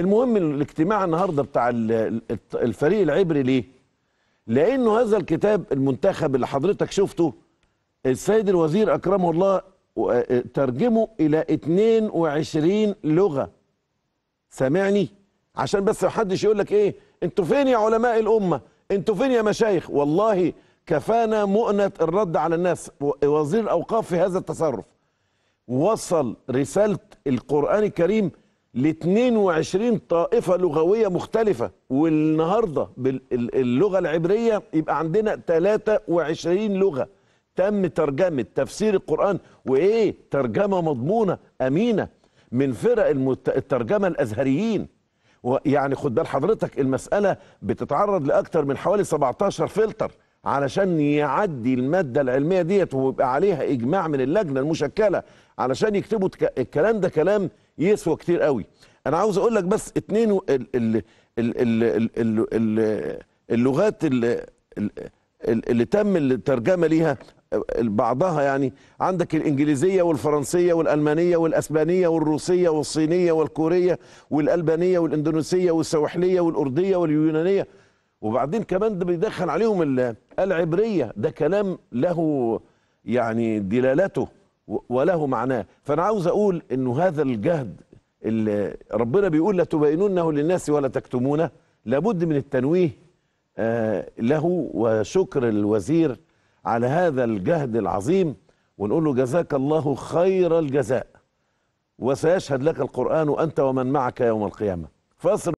المهم الاجتماع النهارده بتاع الفريق العبري ليه؟ لانه هذا الكتاب المنتخب اللي حضرتك شفته السيد الوزير اكرمه الله آه، ترجمه الى 22 لغه سامعني عشان بس محدش يقول لك ايه انتوا فين يا علماء الامه انتوا فين يا مشايخ والله كفانا مؤنة الرد على الناس وزير الأوقاف في هذا التصرف وصل رسالة القرآن الكريم ل 22 طائفة لغوية مختلفة والنهاردة باللغة العبرية يبقى عندنا 23 لغة تم ترجمة تفسير القرآن وإيه ترجمة مضمونة أمينة من فرق المت... الترجمة الأزهريين يعني خد بال حضرتك المسألة بتتعرض لاكثر من حوالي 17 فلتر علشان يعدي المادة العلمية ديت ويبقى عليها إجماع من اللجنة المشكلة علشان يكتبوا الكلام ده كلام يسوى كتير قوي انا عاوز اقول لك بس اتنين ال ال ال ال ال ال اللغات اللي, اللي تم الترجمه ليها بعضها يعني عندك الانجليزيه والفرنسيه والالمانيه والاسبانيه والروسيه والصينيه والكوريه والالبانيه والاندونيسيه والسواحليه والارديه واليونانيه وبعدين كمان ده بيدخل عليهم العبريه ده كلام له يعني دلالاته وله معناه فأنا عاوز أقول أنه هذا الجهد اللي ربنا بيقول لا تبينونه للناس ولا تكتمونه لابد من التنويه آه، له وشكر الوزير على هذا الجهد العظيم ونقول له جزاك الله خير الجزاء وسيشهد لك القرآن أنت ومن معك يوم القيامة فاصل